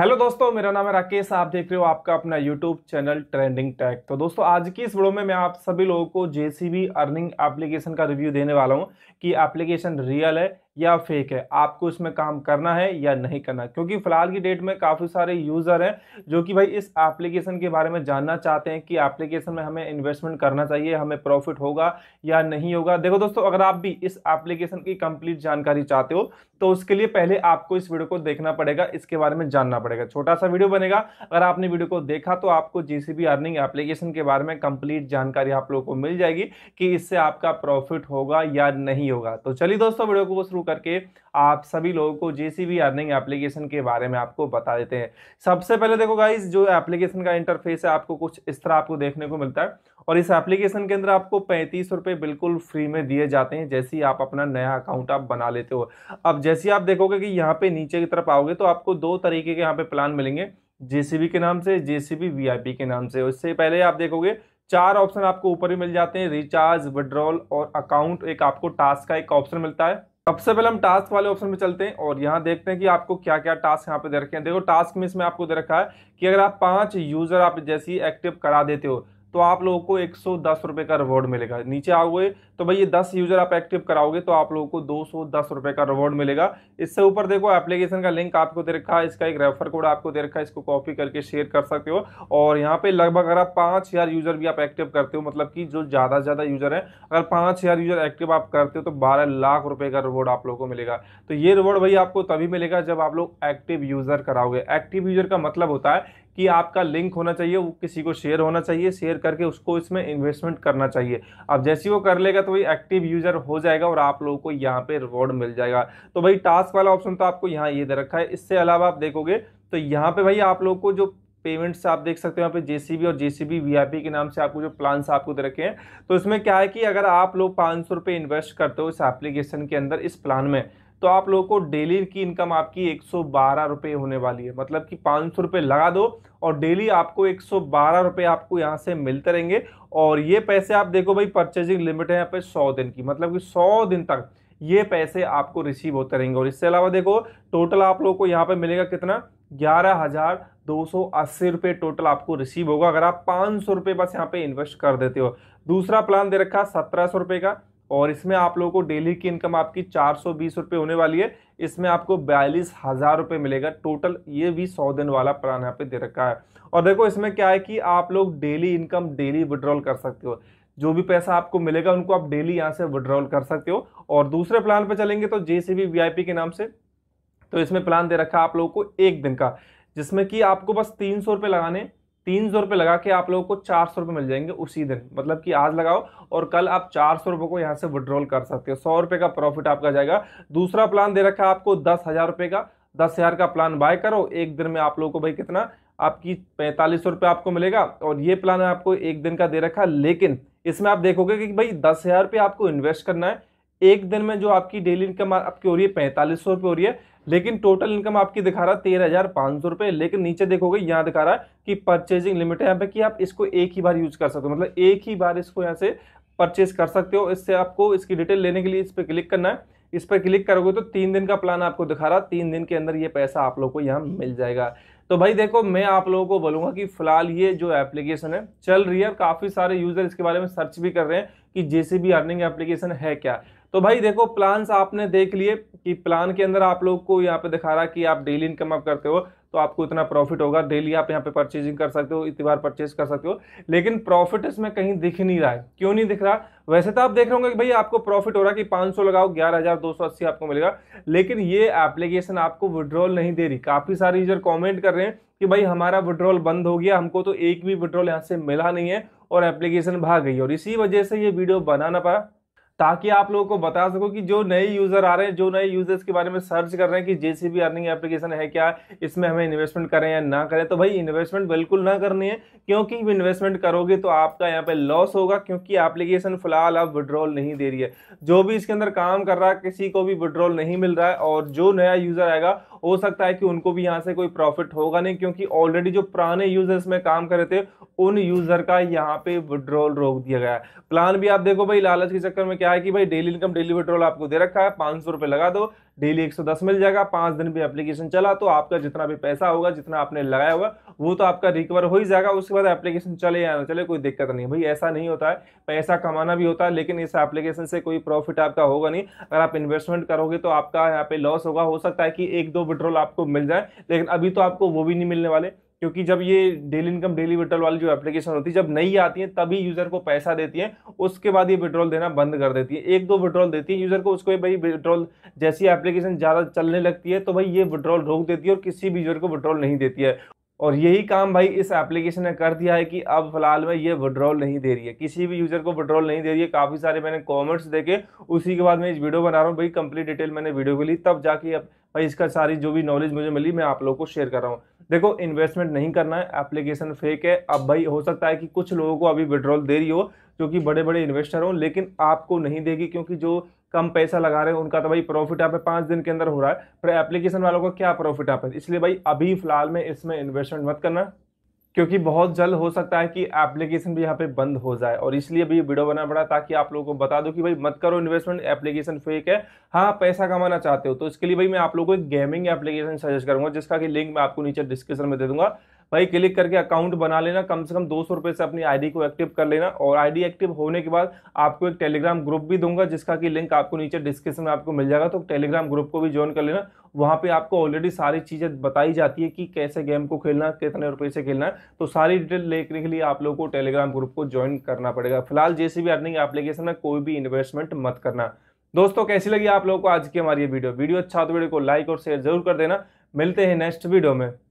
hello दोस्तों मेरा नाम है राकेश आप देख रहे हो आपका अपना यूट्यूब चैनल ट्रेंडिंग टैक तो दोस्तों आज की इस वीडियो में मैं आप सभी लोगों को जेसीबी अर्निंग एप्लीकेशन का रिव्यू देने वाला हूं कि एप्लीकेशन रियल है या फेक है आपको इसमें काम करना है या नहीं करना क्योंकि फिलहाल की डेट में काफ़ी सारे यूज़र हैं जो कि भाई इस एप्लीकेशन के बारे में जानना चाहते हैं कि एप्लीकेशन में हमें इन्वेस्टमेंट करना चाहिए हमें प्रॉफिट होगा या नहीं होगा देखो दोस्तों अगर आप भी इस एप्लीकेशन की कंप्लीट जानकारी चाहते हो तो उसके लिए पहले आपको इस वीडियो को देखना पड़ेगा इसके बारे में जानना पड़ेगा छोटा सा वीडियो बनेगा अगर आपने वीडियो को देखा तो आपको जीसीबी अर्निंग एप्लीकेशन के बारे में कंप्लीट जानकारी आप लोगों को मिल जाएगी कि इससे आपका प्रॉफिट होगा या नहीं होगा तो चलिए दोस्तों वीडियो को शुरू थ्रू करके आप सभी लोगों को जेसीबी अर्निंग एप्लीकेशन के बारे में आपको बता देते हैं सबसे पहले देखो गाइज जो एप्लीकेशन का इंटरफेस है आपको कुछ इस तरह आपको देखने को मिलता है और इस एप्लीकेशन के अंदर आपको पैंतीस रुपये बिल्कुल फ्री में दिए जाते हैं जैसे ही आप अपना नया अकाउंट आप बना लेते हो अब जैसे ही आप देखोगे कि यहाँ पे नीचे की तरफ आओगे तो आपको दो तरीके के यहाँ पे प्लान मिलेंगे जे के नाम से जे सी के नाम से उससे पहले आप देखोगे चार ऑप्शन आपको ऊपर ही मिल जाते हैं रिचार्ज विड्रॉल और अकाउंट एक आपको टास्क का एक ऑप्शन मिलता है सबसे पहले हम टास्क वाले ऑप्शन में चलते हैं और यहाँ देखते हैं कि आपको क्या क्या टास्क यहाँ पे दे रखे हैं देखो टास्क में इसमें आपको दे रखा है कि अगर आप पांच यूजर आप जैसी एक्टिव करा देते हो तो आप लोगों को एक सौ का रिवॉर्ड मिलेगा नीचे आओगे तो भाई ये दस यूजर आप एक्टिव कराओगे तो आप लोगों को दो सौ का रिवॉर्ड मिलेगा इससे ऊपर देखो एप्लीकेशन का लिंक आपको दे रखा है इसका एक रेफर कोड आपको दे रखा है इसको कॉपी करके शेयर कर सकते हो और यहाँ पे लगभग अगर आप पाँच हज़ार यूजर भी आप एक्टिव करते हो मतलब कि जो ज़्यादा से ज़्यादा यूजर है अगर पाँच हज़ार यूजर एक्टिव आप करते हो तो बारह लाख रुपये का रिवॉर्ड आप लोग को मिलेगा तो ये रिवॉर्ड भाई आपको तभी मिलेगा जब आप लोग एक्टिव यूजर कराओगे एक्टिव यूजर का मतलब होता है कि आपका लिंक होना चाहिए वो किसी को शेयर होना चाहिए शेयर करके उसको इसमें इन्वेस्टमेंट करना चाहिए अब जैसे ही वो कर लेगा तो वही एक्टिव यूजर हो जाएगा और आप लोगों को यहाँ पे रिवॉर्ड मिल जाएगा तो भाई टास्क वाला ऑप्शन तो आपको यहाँ ये दे रखा है इससे अलावा आप देखोगे तो यहाँ पे भाई आप लोग को जो पेमेंट्स आप देख सकते हो यहाँ पे जेसीबी और जेसीबी वीआईपी के नाम से आपको जो प्लान्स आपको दे रखे हैं तो इसमें क्या है कि अगर आप लोग पाँच सौ इन्वेस्ट करते हो इस एप्लीकेशन के अंदर इस प्लान में तो आप लोगों को डेली की इनकम आपकी एक सौ होने वाली है मतलब कि पाँच सौ लगा दो और डेली आपको एक सौ आपको यहाँ से मिलते रहेंगे और ये पैसे आप देखो भाई परचेजिंग लिमिट है यहाँ पे सौ दिन की मतलब कि सौ दिन तक ये पैसे आपको रिसीव होते रहेंगे और इससे अलावा देखो टोटल आप लोगों को यहाँ पे मिलेगा कितना ग्यारह हजार दो सौ अस्सी रुपये टोटल आपको रिसीव होगा अगर आप पाँच सौ रुपये बस यहाँ पे इन्वेस्ट कर देते हो दूसरा प्लान दे रखा है सत्रह सौ रुपये का और इसमें आप लोगों को डेली की इनकम आपकी चार सौ बीस रुपये होने वाली है इसमें आपको बयालीस हज़ार रुपये मिलेगा टोटल ये भी सौ दिन वाला प्लान यहाँ पे दे रखा है और देखो इसमें क्या है कि आप लोग डेली इनकम डेली विड्रॉल कर सकते हो जो भी पैसा आपको मिलेगा उनको आप डेली यहाँ से विड्रॉल कर सकते हो और दूसरे प्लान पर चलेंगे तो जे सी के नाम से तो इसमें प्लान दे रखा है आप लोगों को एक दिन का जिसमें कि आपको बस तीन सौ लगाने तीन सौ रुपये लगा के आप लोगों को चार सौ रुपये मिल जाएंगे उसी दिन मतलब कि आज लगाओ और कल आप चार सौ रुपये को यहाँ से विड्रॉल कर सकते हो सौ रुपये का प्रॉफिट आपका जाएगा दूसरा प्लान दे रखा है आपको दस हज़ार रुपये का दस हज़ार का प्लान बाय करो एक दिन में आप लोगों को भाई कितना आपकी पैंतालीस सौ रुपये आपको मिलेगा और ये प्लान आपको एक दिन का दे रखा लेकिन इसमें आप देखोगे कि भाई दस हज़ार रुपये आपको इन्वेस्ट करना है एक दिन में जो आपकी डेली इनकम आपकी हो रही है पैंतालीस सौ रुपये हो रही है लेकिन टोटल इनकम आपकी दिखा रहा है तेरह हजार पाँच सौ रुपए लेकिन नीचे देखोगे यहाँ दिखा रहा है कि परचेजिंग लिमिट है यहाँ पे कि आप इसको एक ही बार यूज कर सकते हो मतलब एक ही बार इसको यहाँ से परचेज कर सकते हो इससे आपको इसकी डिटेल लेने के लिए इस पर क्लिक करना है इस पर क्लिक करोगे तो तीन दिन का प्लान आपको दिखा रहा तीन दिन के अंदर ये पैसा आप लोग को यहाँ मिल जाएगा तो भाई देखो मैं आप लोगों को बोलूँगा कि फिलहाल ये जो एप्लीकेशन है चल रही है काफ़ी सारे यूज़र इसके बारे में सर्च भी कर रहे हैं कि जेसीबी अर्निंग एप्लीकेशन है क्या तो भाई देखो प्लान्स आपने देख लिए कि प्लान के अंदर आप लोग को यहाँ पे दिखा रहा कि आप डेली इनकम आप करते हो तो आपको इतना प्रॉफिट होगा डेली आप यहाँ पे परचेजिंग कर सकते हो इतनी बार परचेज कर सकते हो लेकिन प्रॉफिट इसमें कहीं दिख नहीं रहा है क्यों नहीं दिख रहा वैसे तो आप देख रहे होंगे कि भाई आपको प्रॉफिट हो रहा है कि 500 लगाओ 11,280 आपको मिलेगा लेकिन ये एप्लीकेशन आपको विड्रॉल नहीं दे रही काफ़ी सारे यूजर कॉमेंट कर रहे हैं कि भाई हमारा विड्रॉल बंद हो गया हमको तो एक भी विड्रॉल यहाँ से मिला नहीं है और एप्लीकेशन भाग गई और इसी वजह से ये वीडियो बना ना पाया ताकि आप लोगों को बता सको कि जो नए यूजर आ रहे हैं जो नए यूजर्स के बारे में सर्च कर रहे हैं कि जेसीबी अर्निंग एप्लीकेशन है क्या इसमें हमें इन्वेस्टमेंट करें या ना करें तो भाई इन्वेस्टमेंट बिल्कुल ना करनी है क्योंकि इन्वेस्टमेंट करोगे तो आपका यहाँ पे लॉस होगा क्योंकि एप्लीकेशन फिलहाल आप विड्रॉल नहीं दे रही है जो भी इसके अंदर काम कर रहा है किसी को भी विड्रॉल नहीं मिल रहा है और जो नया यूजर आएगा हो सकता है कि उनको भी यहाँ से कोई प्रॉफिट होगा नहीं क्योंकि ऑलरेडी जो पुराने यूजर्स में काम कर रहे थे उन यूजर का यहाँ पे विड्रॉल रोक दिया गया है प्लान भी आप देखो भाई लालच के चक्कर में क्या है कि भाई डेली इनकम डेली विड्रॉल आपको दे रखा है पांच सौ लगा दो डेली 110 मिल जाएगा पाँच दिन भी एप्लीकेशन चला तो आपका जितना भी पैसा होगा जितना आपने लगाया होगा वो तो आपका रिकवर हो ही जाएगा उसके बाद एप्लीकेशन चले या ना चले कोई दिक्कत नहीं भाई ऐसा नहीं होता है पैसा कमाना भी होता है लेकिन इस एप्लीकेशन से कोई प्रॉफिट आपका होगा नहीं अगर आप इन्वेस्टमेंट करोगे तो आपका यहाँ पे लॉस होगा हो सकता है कि एक दो विड्रॉल आपको मिल जाए लेकिन अभी तो आपको वो भी नहीं मिलने वाले क्योंकि जब ये डेली इनकम डेली विड्रॉल वाली जो एप्लीकेशन होती है जब नई आती है तभी यूज़र को पैसा देती है उसके बाद ये विड्रॉल देना बंद कर देती है एक दो विड्रॉल देती है यूज़र को उसको भाई विड्रॉल जैसी एप्लीकेशन ज़्यादा चलने लगती है तो भाई ये विड्रॉल रोक देती है और किसी भी यूज़र को विड्रॉल नहीं देती है और यही काम भाई इस एप्लीकेशन ने कर दिया है कि अब फिलहाल में ये विड्रॉल नहीं दे रही है किसी भी यूज़र को विड्रॉल नहीं दे रही है काफ़ी सारे मैंने कॉमेंट्स देखे उसी के बाद मैं इस वीडियो बना रहा हूँ भाई कंप्लीट डिटेल मैंने वीडियो को ली तब जाके अब भाई इसका सारी जो भी नॉलेज मुझे मिली मैं आप लोग को शेयर कर रहा हूँ देखो इन्वेस्टमेंट नहीं करना है एप्लीकेशन फेक है अब भाई हो सकता है कि कुछ लोगों को अभी विड्रॉल दे रही हो जो कि बड़े बड़े इन्वेस्टर हों लेकिन आपको नहीं देगी क्योंकि जो कम पैसा लगा रहे हैं उनका तो भाई प्रॉफिट आप पाँच दिन के अंदर हो रहा है पर एप्लीकेशन वालों का क्या प्रॉफिट आप इसलिए भाई अभी फिलहाल में इसमें इन्वेस्टमेंट मत करना क्योंकि बहुत जल्द हो सकता है कि एप्लीकेशन भी यहाँ पे बंद हो जाए और इसलिए भी वीडियो बना पड़ा ताकि आप लोगों को बता दो कि भाई मत करो इन्वेस्टमेंट एप्लीकेशन फेक है हाँ पैसा कमाना चाहते हो तो इसके लिए भाई मैं आप लोगों को एक गेमिंग एप्लीकेशन सजेस्ट करूंगा जिसका कि लिंक मैं आपको नीचे डिस्क्रिप्शन में दे दूंगा भाई क्लिक करके अकाउंट बना लेना कम से कम दो सौ रुपये से अपनी आईडी को एक्टिव कर लेना और आईडी एक्टिव होने के बाद आपको एक टेलीग्राम ग्रुप भी दूंगा जिसका कि लिंक आपको नीचे डिस्क्रिप्शन में आपको मिल जाएगा तो टेलीग्राम ग्रुप को भी ज्वाइन कर लेना वहाँ पे आपको ऑलरेडी सारी चीज़ें बताई जाती है कि कैसे गेम को खेलना है कितने रुपए से खेलना है तो सारी डिटेल लेने के लिए आप लोगों को टेलीग्राम ग्रुप को ज्वाइन करना पड़ेगा फिलहाल जैसे भी अर्निंग एप्लीकेशन में कोई भी इन्वेस्टमेंट मत करना दोस्तों कैसी लगी आप लोगों को आज की हमारी ये वीडियो वीडियो अच्छा तो वीडियो को लाइक और शेयर जरूर कर देना मिलते हैं नेक्स्ट वीडियो में